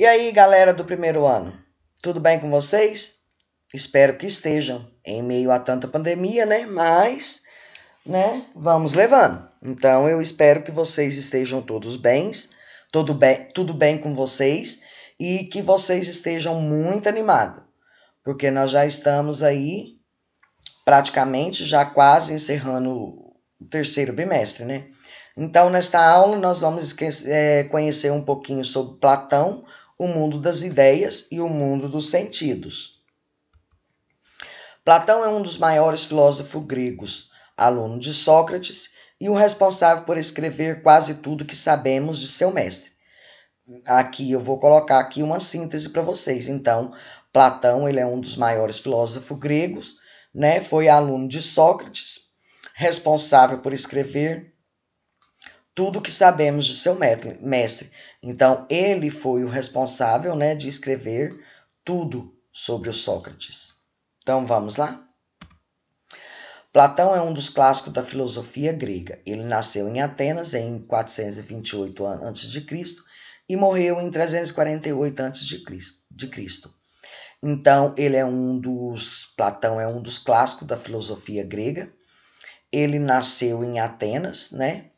E aí, galera do primeiro ano, tudo bem com vocês? Espero que estejam em meio a tanta pandemia, né? Mas, né, vamos levando. Então, eu espero que vocês estejam todos bens, tudo bem, tudo bem com vocês e que vocês estejam muito animados, porque nós já estamos aí praticamente já quase encerrando o terceiro bimestre, né? Então, nesta aula, nós vamos é, conhecer um pouquinho sobre Platão, o mundo das ideias e o mundo dos sentidos. Platão é um dos maiores filósofos gregos, aluno de Sócrates e o responsável por escrever quase tudo que sabemos de seu mestre. Aqui eu vou colocar aqui uma síntese para vocês. Então, Platão, ele é um dos maiores filósofos gregos, né? Foi aluno de Sócrates, responsável por escrever tudo o que sabemos de seu mestre. Então, ele foi o responsável né, de escrever tudo sobre o Sócrates. Então, vamos lá? Platão é um dos clássicos da filosofia grega. Ele nasceu em Atenas em 428 a.C. e morreu em 348 a.C. Então, ele é um dos Platão é um dos clássicos da filosofia grega. Ele nasceu em Atenas, né?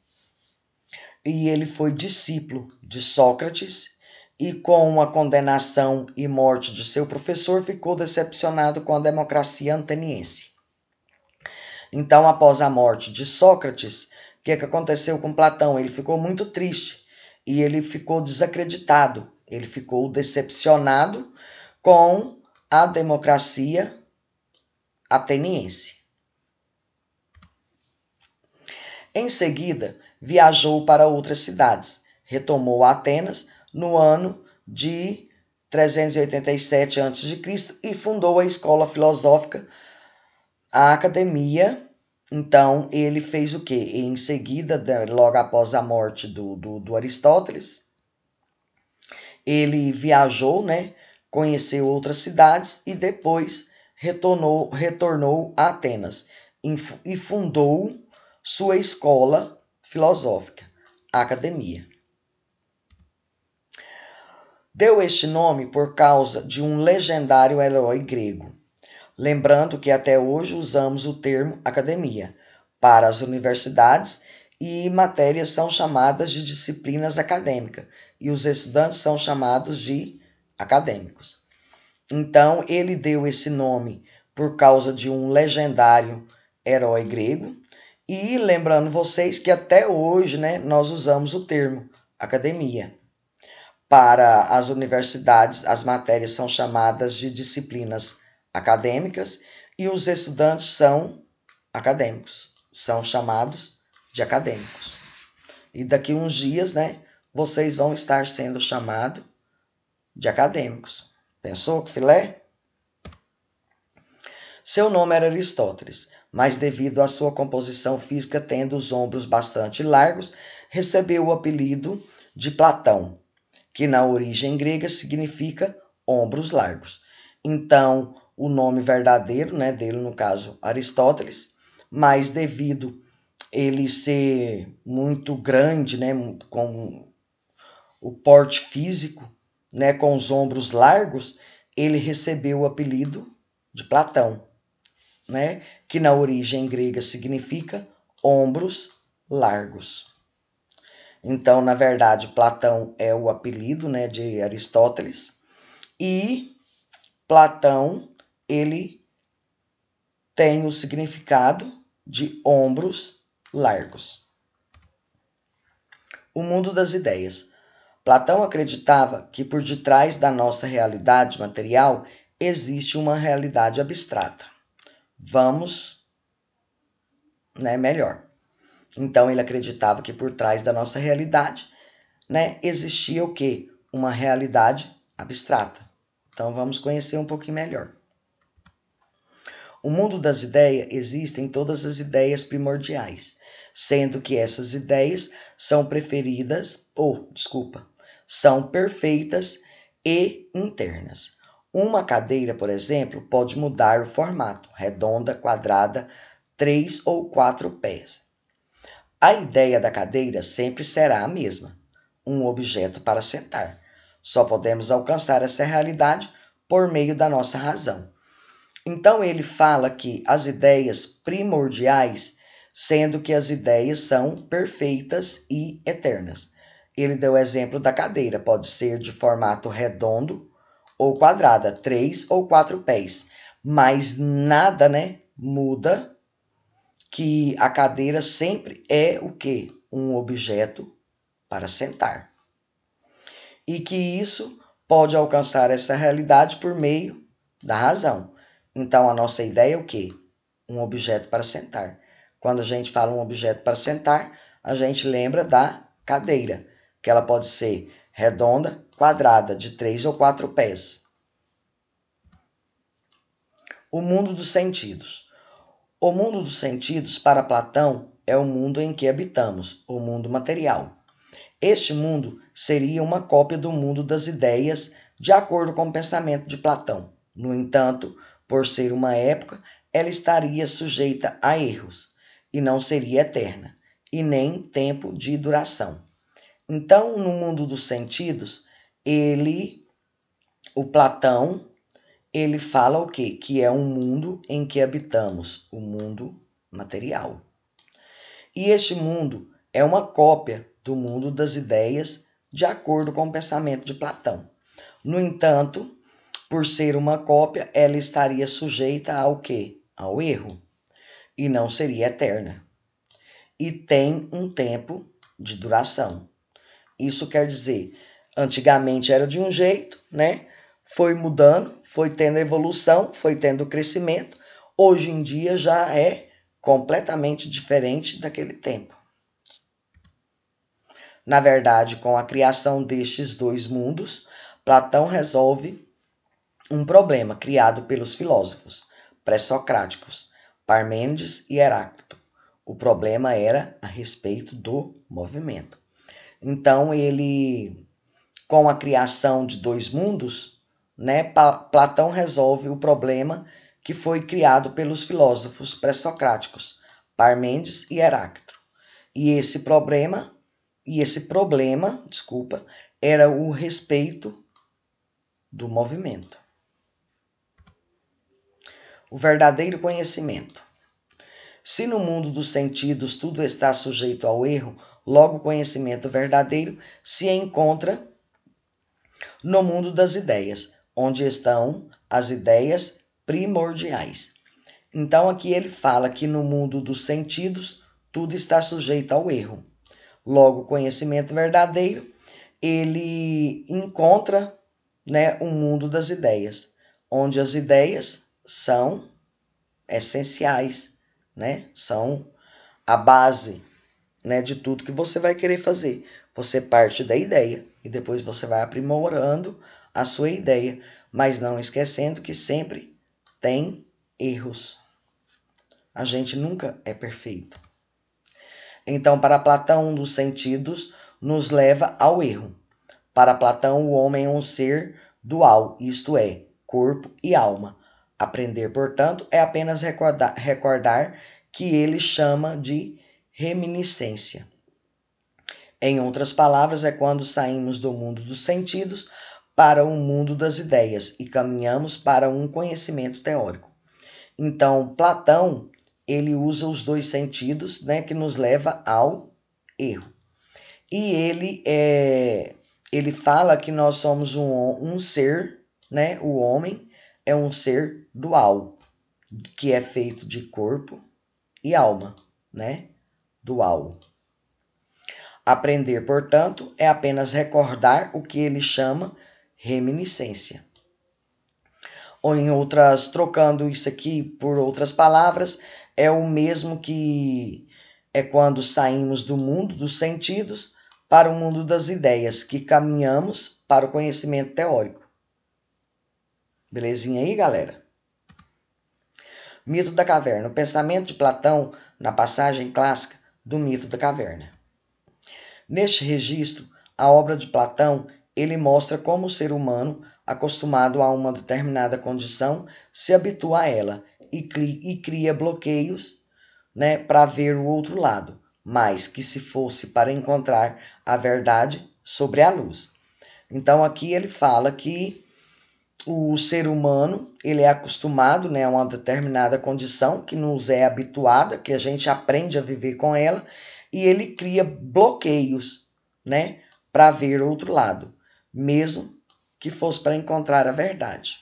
e ele foi discípulo de Sócrates e com a condenação e morte de seu professor ficou decepcionado com a democracia ateniense. Então, após a morte de Sócrates, o que, é que aconteceu com Platão? Ele ficou muito triste e ele ficou desacreditado, ele ficou decepcionado com a democracia ateniense. Em seguida, viajou para outras cidades. Retomou Atenas no ano de 387 a.C. e fundou a escola filosófica, a academia. Então, ele fez o que? Em seguida, logo após a morte do, do, do Aristóteles, ele viajou, né? Conheceu outras cidades e depois retornou, retornou a Atenas e fundou sua escola filosófica, academia. Deu este nome por causa de um legendário herói grego. Lembrando que até hoje usamos o termo academia para as universidades e matérias são chamadas de disciplinas acadêmicas e os estudantes são chamados de acadêmicos. Então, ele deu esse nome por causa de um legendário herói grego e lembrando vocês que até hoje né, nós usamos o termo academia. Para as universidades, as matérias são chamadas de disciplinas acadêmicas e os estudantes são acadêmicos, são chamados de acadêmicos. E daqui uns dias, né, vocês vão estar sendo chamados de acadêmicos. Pensou que filé? Seu nome era Aristóteles, mas devido à sua composição física tendo os ombros bastante largos, recebeu o apelido de Platão, que na origem grega significa ombros largos. Então, o nome verdadeiro, né, dele no caso Aristóteles, mas devido ele ser muito grande, né, com o porte físico, né, com os ombros largos, ele recebeu o apelido de Platão, né? que na origem grega significa ombros largos. Então, na verdade, Platão é o apelido, né, de Aristóteles. E Platão, ele tem o significado de ombros largos. O mundo das ideias. Platão acreditava que por detrás da nossa realidade material existe uma realidade abstrata vamos, né, melhor. Então ele acreditava que por trás da nossa realidade, né, existia o que, Uma realidade abstrata. Então vamos conhecer um pouquinho melhor. O mundo das ideias existem todas as ideias primordiais, sendo que essas ideias são preferidas ou, desculpa, são perfeitas e internas. Uma cadeira, por exemplo, pode mudar o formato, redonda, quadrada, três ou quatro pés. A ideia da cadeira sempre será a mesma, um objeto para sentar. Só podemos alcançar essa realidade por meio da nossa razão. Então ele fala que as ideias primordiais, sendo que as ideias são perfeitas e eternas. Ele deu o exemplo da cadeira, pode ser de formato redondo, ou quadrada, três ou quatro pés. Mas nada, né, muda que a cadeira sempre é o que? Um objeto para sentar. E que isso pode alcançar essa realidade por meio da razão. Então a nossa ideia é o que? Um objeto para sentar. Quando a gente fala um objeto para sentar, a gente lembra da cadeira, que ela pode ser redonda, quadrada de três ou quatro pés. O mundo dos sentidos. O mundo dos sentidos, para Platão, é o mundo em que habitamos, o mundo material. Este mundo seria uma cópia do mundo das ideias, de acordo com o pensamento de Platão. No entanto, por ser uma época, ela estaria sujeita a erros, e não seria eterna, e nem tempo de duração. Então, no mundo dos sentidos, ele, o Platão, ele fala o quê? Que é um mundo em que habitamos, o um mundo material. E este mundo é uma cópia do mundo das ideias de acordo com o pensamento de Platão. No entanto, por ser uma cópia, ela estaria sujeita ao quê? Ao erro. E não seria eterna. E tem um tempo de duração. Isso quer dizer Antigamente era de um jeito, né? Foi mudando, foi tendo evolução, foi tendo crescimento. Hoje em dia já é completamente diferente daquele tempo. Na verdade, com a criação destes dois mundos, Platão resolve um problema criado pelos filósofos pré-socráticos Parmênides e Heráclito. O problema era a respeito do movimento. Então ele com a criação de dois mundos, né, Platão resolve o problema que foi criado pelos filósofos pré-socráticos, Parmênides e Heráclito. E esse problema, e esse problema, desculpa, era o respeito do movimento. O verdadeiro conhecimento. Se no mundo dos sentidos tudo está sujeito ao erro, logo o conhecimento verdadeiro se encontra no mundo das ideias, onde estão as ideias primordiais. Então, aqui ele fala que no mundo dos sentidos, tudo está sujeito ao erro. Logo, o conhecimento verdadeiro, ele encontra né, o mundo das ideias, onde as ideias são essenciais, né? São a base né, de tudo que você vai querer fazer. Você parte da ideia e depois você vai aprimorando a sua ideia, mas não esquecendo que sempre tem erros. A gente nunca é perfeito. Então, para Platão, um dos sentidos nos leva ao erro. Para Platão, o homem é um ser dual, isto é, corpo e alma. Aprender, portanto, é apenas recordar, recordar que ele chama de reminiscência. Em outras palavras, é quando saímos do mundo dos sentidos para o mundo das ideias e caminhamos para um conhecimento teórico. Então, Platão, ele usa os dois sentidos, né, que nos leva ao erro. E ele é, ele fala que nós somos um, um ser, né, o homem é um ser dual, que é feito de corpo e alma, né, dual. Aprender, portanto, é apenas recordar o que ele chama reminiscência. Ou em outras, trocando isso aqui por outras palavras, é o mesmo que é quando saímos do mundo dos sentidos para o mundo das ideias, que caminhamos para o conhecimento teórico. Belezinha aí, galera? Mito da caverna. O pensamento de Platão na passagem clássica do mito da caverna. Neste registro, a obra de Platão, ele mostra como o ser humano, acostumado a uma determinada condição, se habitua a ela e, e cria bloqueios né, para ver o outro lado, mas que se fosse para encontrar a verdade sobre a luz. Então aqui ele fala que o ser humano ele é acostumado né, a uma determinada condição que nos é habituada, que a gente aprende a viver com ela e ele cria bloqueios, né, para ver outro lado, mesmo que fosse para encontrar a verdade.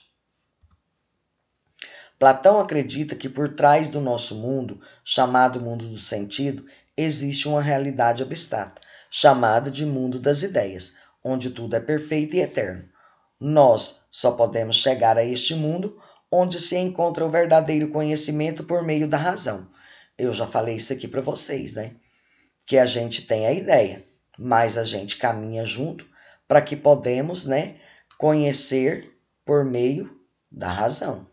Platão acredita que por trás do nosso mundo, chamado mundo do sentido, existe uma realidade abstrata, chamada de mundo das ideias, onde tudo é perfeito e eterno. Nós só podemos chegar a este mundo onde se encontra o verdadeiro conhecimento por meio da razão. Eu já falei isso aqui para vocês, né? que a gente tem a ideia, mas a gente caminha junto para que podemos, né, conhecer por meio da razão.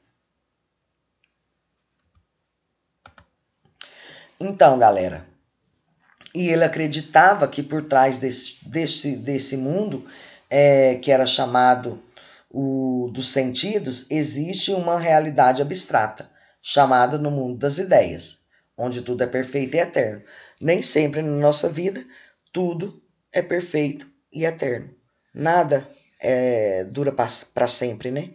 Então, galera, e ele acreditava que por trás desse, desse, desse mundo, é, que era chamado o dos sentidos, existe uma realidade abstrata, chamada no mundo das ideias onde tudo é perfeito e eterno. Nem sempre na nossa vida tudo é perfeito e eterno. Nada é, dura para sempre, né?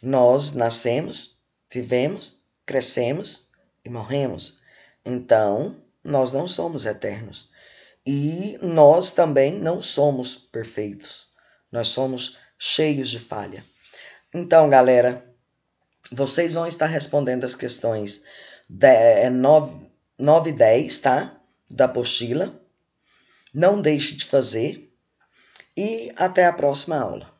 Nós nascemos, vivemos, crescemos e morremos. Então, nós não somos eternos. E nós também não somos perfeitos. Nós somos cheios de falha. Então, galera, vocês vão estar respondendo as questões é 9, e 10, tá? Da apostila. Não deixe de fazer. E até a próxima aula.